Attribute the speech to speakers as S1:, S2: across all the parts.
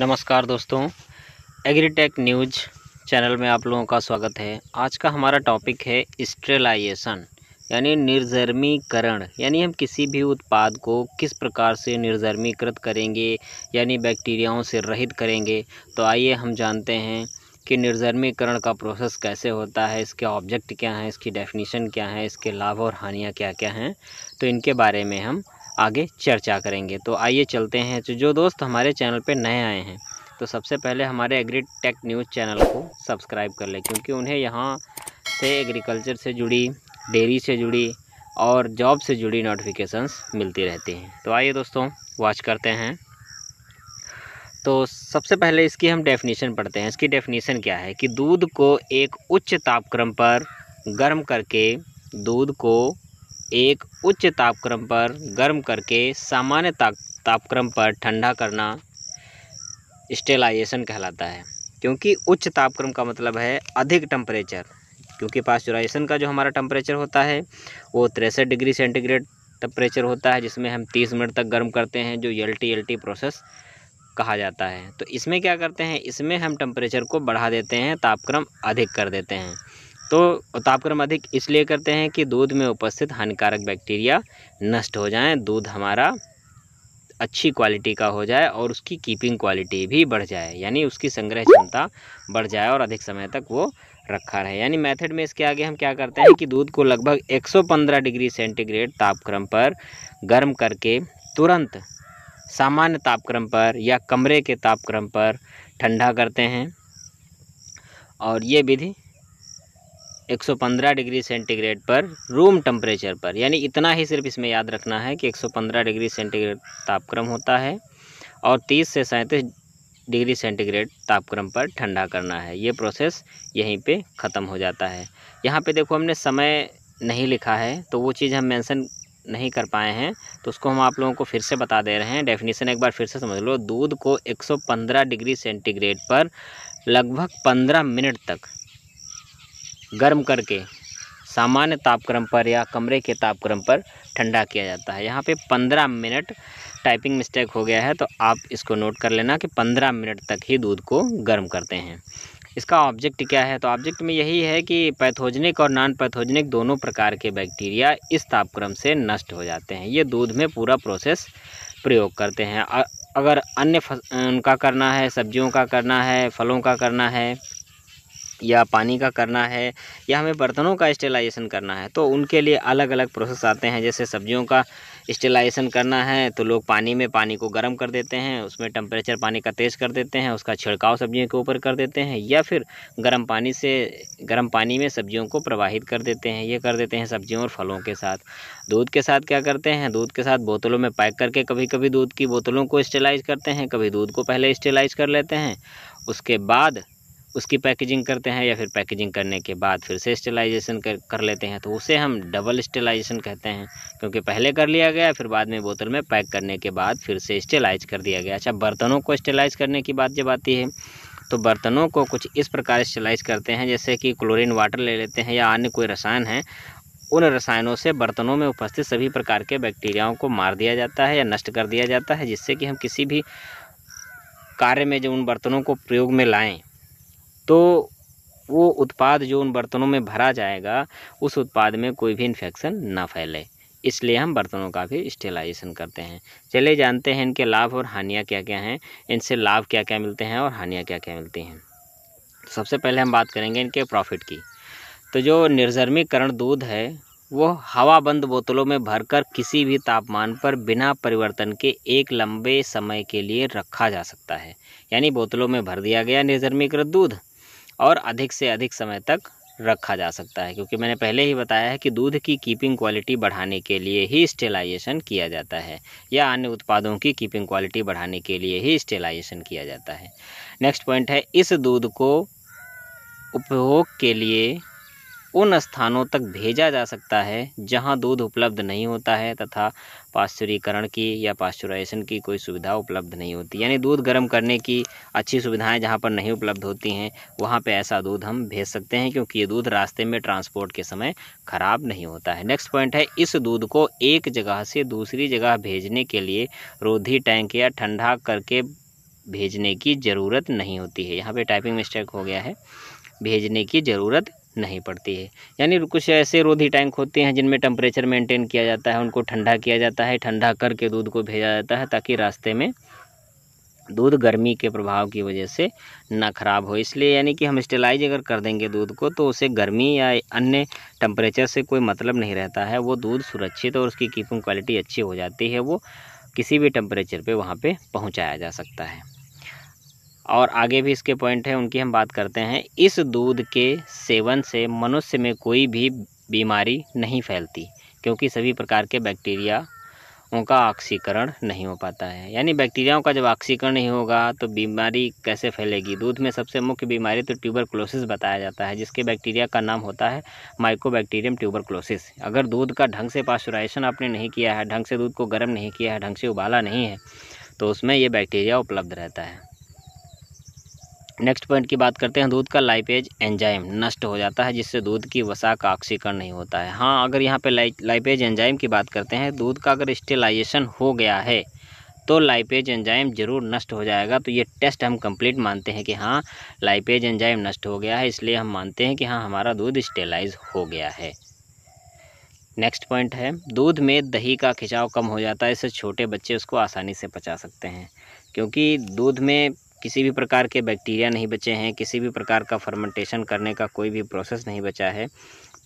S1: नमस्कार दोस्तों agritech news channel में आप लोगों का स्वागत है आज का हमारा टॉपिक है स्ट्रेलाइजेशन यानी निर्जर्मीकरण यानी हम किसी भी उत्पाद को किस प्रकार से निर्जर्मीकृत करेंगे यानी बैक्टीरियाओं से रहित करेंगे तो आइए हम जानते हैं कि निर्जर्मीकरण का प्रोसेस कैसे होता है इसके ऑब्जेक्ट क्या हैं इसकी डेफिनेशन क्या है इसके लाभ और हानियाँ क्या क्या हैं तो इनके बारे में हम आगे चर्चा करेंगे तो आइए चलते हैं तो जो दोस्त हमारे चैनल पर नए आए हैं तो सबसे पहले हमारे एग्री टेक न्यूज़ चैनल को सब्सक्राइब कर लें क्योंकि उन्हें यहाँ से एग्रीकल्चर से जुड़ी डेयरी से जुड़ी और जॉब से जुड़ी नोटिफिकेशंस मिलती रहती हैं तो आइए दोस्तों वॉच करते हैं तो सबसे पहले इसकी हम डेफिनेशन पढ़ते हैं इसकी डेफिनेशन क्या है कि दूध को एक उच्च तापक्रम पर गर्म करके दूध को एक उच्च तापक्रम पर गर्म करके सामान्य तापक्रम पर ठंडा करना स्टेलाइजेशन कहलाता है क्योंकि उच्च तापक्रम का मतलब है अधिक टेम्परेचर क्योंकि पास्चुराइजेशन का जो हमारा टेम्परेचर होता है वो तिरसठ डिग्री सेंटीग्रेड टेम्परेचर होता है जिसमें हम तीस मिनट तक गर्म करते हैं जो L T L T process कहा जाता है तो इसमें क्या करते हैं इसमें हम टेम्परेचर को बढ़ा देते हैं तापक्रम अधिक कर देते हैं तो तापक्रम अधिक इसलिए करते हैं कि दूध में उपस्थित हानिकारक बैक्टीरिया नष्ट हो जाएं दूध हमारा अच्छी क्वालिटी का हो जाए और उसकी कीपिंग क्वालिटी भी बढ़ जाए यानी उसकी संग्रह क्षमता बढ़ जाए और अधिक समय तक वो रखा रहे यानी मेथड में इसके आगे हम क्या करते हैं कि दूध को लगभग 115 डिग्री सेंटीग्रेड तापक्रम पर गर्म करके तुरंत सामान्य तापक्रम पर या कमरे के तापक्रम पर ठंडा करते हैं और ये विधि 115 डिग्री सेंटीग्रेड पर रूम टेम्परेचर पर यानी इतना ही सिर्फ इसमें याद रखना है कि 115 डिग्री सेंटीग्रेड तापक्रम होता है और 30 से सैंतीस डिग्री सेंटीग्रेड तापक्रम पर ठंडा करना है ये प्रोसेस यहीं पे ख़त्म हो जाता है यहाँ पे देखो हमने समय नहीं लिखा है तो वो चीज़ हम मेंशन नहीं कर पाए हैं तो उसको हम आप लोगों को फिर से बता दे रहे हैं डेफिनेशन एक बार फिर से समझ लो दूध को एक डिग्री सेंटीग्रेड पर लगभग पंद्रह मिनट तक गर्म करके सामान्य तापक्रम पर या कमरे के तापक्रम पर ठंडा किया जाता है यहाँ पे 15 मिनट टाइपिंग मिस्टेक हो गया है तो आप इसको नोट कर लेना कि 15 मिनट तक ही दूध को गर्म करते हैं इसका ऑब्जेक्ट क्या है तो ऑब्जेक्ट में यही है कि पैथोजनिक और नॉन पैथोजनिक दोनों प्रकार के बैक्टीरिया इस तापक्रम से नष्ट हो जाते हैं ये दूध में पूरा प्रोसेस प्रयोग करते हैं अगर अन्य उनका करना है सब्जियों का करना है फलों का करना है या पानी का करना है या हमें बर्तनों का स्टेलाइजेशन करना है तो उनके लिए अलग अलग प्रोसेस आते हैं जैसे सब्जियों का स्टेलाइजेशन करना है तो लोग पानी में पानी को गर्म कर देते हैं उसमें टेम्परेचर पानी का तेज़ कर देते हैं उसका छिड़काव सब्जियों के ऊपर कर देते हैं या फिर गर्म पानी से गर्म पानी में सब्जियों को प्रवाहित कर देते हैं ये कर देते हैं सब्जियों और फलों के साथ दूध के साथ क्या करते हैं दूध के साथ बोतलों में पैक करके कभी कभी दूध की बोतलों को स्टेलाइज करते हैं कभी दूध को पहले स्टेलाइज कर लेते हैं उसके बाद उसकी पैकेजिंग करते हैं या फिर पैकेजिंग करने के बाद फिर से स्टेलाइजेशन कर, कर लेते हैं तो उसे हम डबल स्टेलाइजेशन कहते हैं क्योंकि पहले कर लिया गया फिर बाद में बोतल में पैक करने के बाद फिर से स्टेलाइज कर दिया गया अच्छा बर्तनों को स्टेलाइज करने की बात जब आती है तो बर्तनों को कुछ इस प्रकार स्टेलाइज करते हैं जैसे कि क्लोरिन वाटर ले लेते हैं या अन्य कोई रसायन है उन रसायनों से बर्तनों में उपस्थित सभी प्रकार के बैक्टीरियाओं को मार दिया जाता है या नष्ट कर दिया जाता है जिससे कि हम किसी भी कार्य में जो उन बर्तनों को प्रयोग में लाएं तो वो उत्पाद जो उन बर्तनों में भरा जाएगा उस उत्पाद में कोई भी इन्फेक्शन ना फैले इसलिए हम बर्तनों का भी स्टेलाइजेशन करते हैं चले जानते हैं इनके लाभ और हानियाँ क्या क्या हैं इनसे लाभ क्या क्या मिलते हैं और हानियाँ क्या क्या मिलती हैं तो सबसे पहले हम बात करेंगे इनके प्रॉफिट की तो जो निर्जर्मीकरण दूध है वो हवा बंद बोतलों में भरकर किसी भी तापमान पर बिना परिवर्तन के एक लंबे समय के लिए रखा जा सकता है यानी बोतलों में भर दिया गया निर्जर्मीकृत दूध और अधिक से अधिक समय तक रखा जा सकता है क्योंकि मैंने पहले ही बताया है कि दूध की कीपिंग क्वालिटी बढ़ाने के लिए ही स्टेलाइजेशन किया जाता है या अन्य उत्पादों की कीपिंग क्वालिटी बढ़ाने के लिए ही स्टेलाइजेशन किया जाता है नेक्स्ट पॉइंट है इस दूध को उपभोग के लिए उन स्थानों तक भेजा जा सकता है जहाँ दूध उपलब्ध नहीं होता है तथा पाश्चुरीकरण की या पाश्चुराइजेशन की कोई सुविधा उपलब्ध नहीं होती यानी दूध गर्म करने की अच्छी सुविधाएं जहाँ पर नहीं उपलब्ध होती हैं वहाँ पे ऐसा दूध हम भेज सकते हैं क्योंकि ये दूध रास्ते में ट्रांसपोर्ट के समय ख़राब नहीं होता है नेक्स्ट पॉइंट है इस दूध को एक जगह से दूसरी जगह भेजने के लिए रोधी टैंक या ठंडा करके भेजने की ज़रूरत नहीं होती है यहाँ पर टाइपिंग मिस्टेक हो गया है भेजने की ज़रूरत नहीं पड़ती है यानी कुछ ऐसे रोधी टैंक होते हैं जिनमें टेम्परेचर मेंटेन किया जाता है उनको ठंडा किया जाता है ठंडा करके दूध को भेजा जाता है ताकि रास्ते में दूध गर्मी के प्रभाव की वजह से ना ख़राब हो इसलिए यानी कि हम स्टेलाइज अगर कर देंगे दूध को तो उसे गर्मी या अन्य टेम्परेचर से कोई मतलब नहीं रहता है वो दूध सुरक्षित और उसकी कीपिंग क्वालिटी अच्छी हो जाती है वो किसी भी टेम्परेचर पे वहाँ पे पहुँचाया जा सकता है और आगे भी इसके पॉइंट हैं उनकी हम बात करते हैं इस दूध के सेवन से मनुष्य में कोई भी बीमारी नहीं फैलती क्योंकि सभी प्रकार के बैक्टीरिया उनका ऑक्सीकरण नहीं हो पाता है यानी बैक्टीरियाओं का जब ऑक्सीकरण नहीं होगा तो बीमारी कैसे फैलेगी दूध में सबसे मुख्य बीमारी तो ट्यूबरक्लोसिस बताया जाता है जिसके बैक्टीरिया का नाम होता है माइकोबैक्टीरियम ट्यूबरक्लोसिस अगर दूध का ढंग से पास्चुराइजेशन आपने नहीं किया है ढंग से दूध को गर्म नहीं किया है ढंग से उबाला नहीं है तो उसमें यह बैक्टीरिया उपलब्ध रहता है नेक्स्ट पॉइंट की बात करते हैं दूध का लाइपेज एंजाइम नष्ट हो जाता है जिससे दूध की वसा का ऑक्सीकरण नहीं होता है हाँ अगर यहाँ पे लाइपेज एंजाइम की बात करते हैं दूध का अगर स्टेलाइजेशन हो गया है तो लाइपेज एंजाइम जरूर नष्ट हो जाएगा तो ये टेस्ट हम कंप्लीट मानते हैं कि हाँ लाइपेज एंजाइम नष्ट हो गया है इसलिए हम मानते हैं कि हाँ हमारा दूध स्टेलाइज हो गया है नेक्स्ट पॉइंट है दूध में दही का खिंचाव कम हो जाता है इससे छोटे बच्चे उसको आसानी से पचा सकते हैं क्योंकि दूध में किसी भी प्रकार के बैक्टीरिया नहीं बचे हैं किसी भी प्रकार का फर्मेंटेशन करने का कोई भी प्रोसेस नहीं बचा है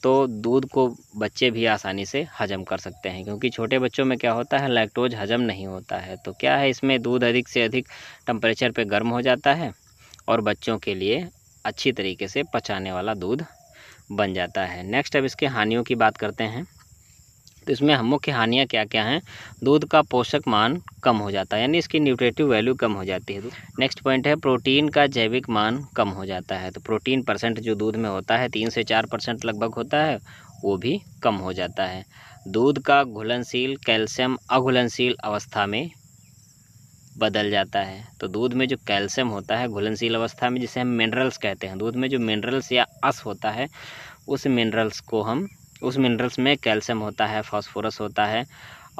S1: तो दूध को बच्चे भी आसानी से हजम कर सकते हैं क्योंकि छोटे बच्चों में क्या होता है लैक्टोज हजम नहीं होता है तो क्या है इसमें दूध अधिक से अधिक टम्परेचर पर गर्म हो जाता है और बच्चों के लिए अच्छी तरीके से पचाने वाला दूध बन जाता है नेक्स्ट अब इसके हानियों की बात करते हैं तो इसमें हम मुख्य हानियाँ क्या क्या हैं दूध का पोषक मान कम हो जाता है यानी इसकी न्यूट्रेटिव वैल्यू कम हो जाती है नेक्स्ट पॉइंट है प्रोटीन का जैविक मान कम हो जाता है तो प्रोटीन परसेंट जो दूध में होता है तीन से चार परसेंट लगभग होता है वो भी कम हो जाता है दूध का घुलनशील कैल्शियम अघुलनशील अवस्था में बदल जाता है तो दूध में जो कैल्शियम होता है घुलनशील अवस्था में जिसे हम मिनरल्स कहते हैं दूध में जो मिनरल्स या अस होता है उस मिनरल्स को हम उस मिनरल्स में कैल्शियम होता है फास्फोरस होता है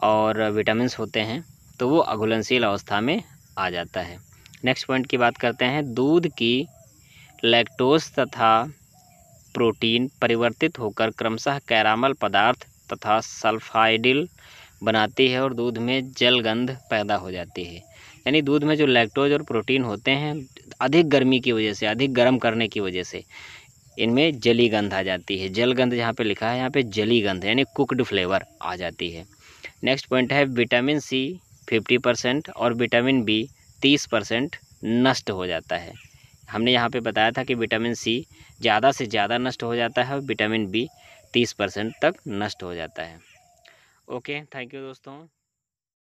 S1: और विटामिन होते हैं तो वो अघुलनशील अवस्था में आ जाता है नेक्स्ट पॉइंट की बात करते हैं दूध की लैक्टोज तथा प्रोटीन परिवर्तित होकर क्रमशः कैरामल पदार्थ तथा सल्फाइडिल बनाती है और दूध में जलगंध पैदा हो जाती है यानी दूध में जो लैक्टोज और प्रोटीन होते हैं अधिक गर्मी की वजह से अधिक गर्म करने की वजह से इनमें जली गंध आ जाती है जल गंध जहाँ पे लिखा है यहाँ पे जली गंध यानी कुकड फ्लेवर आ जाती है नेक्स्ट पॉइंट है विटामिन सी फिफ्टी परसेंट और विटामिन बी तीस परसेंट नष्ट हो जाता है हमने यहाँ पे बताया था कि विटामिन सी ज़्यादा से ज़्यादा नष्ट हो जाता है और विटामिन बी तीस परसेंट तक नष्ट हो जाता है ओके थैंक यू दोस्तों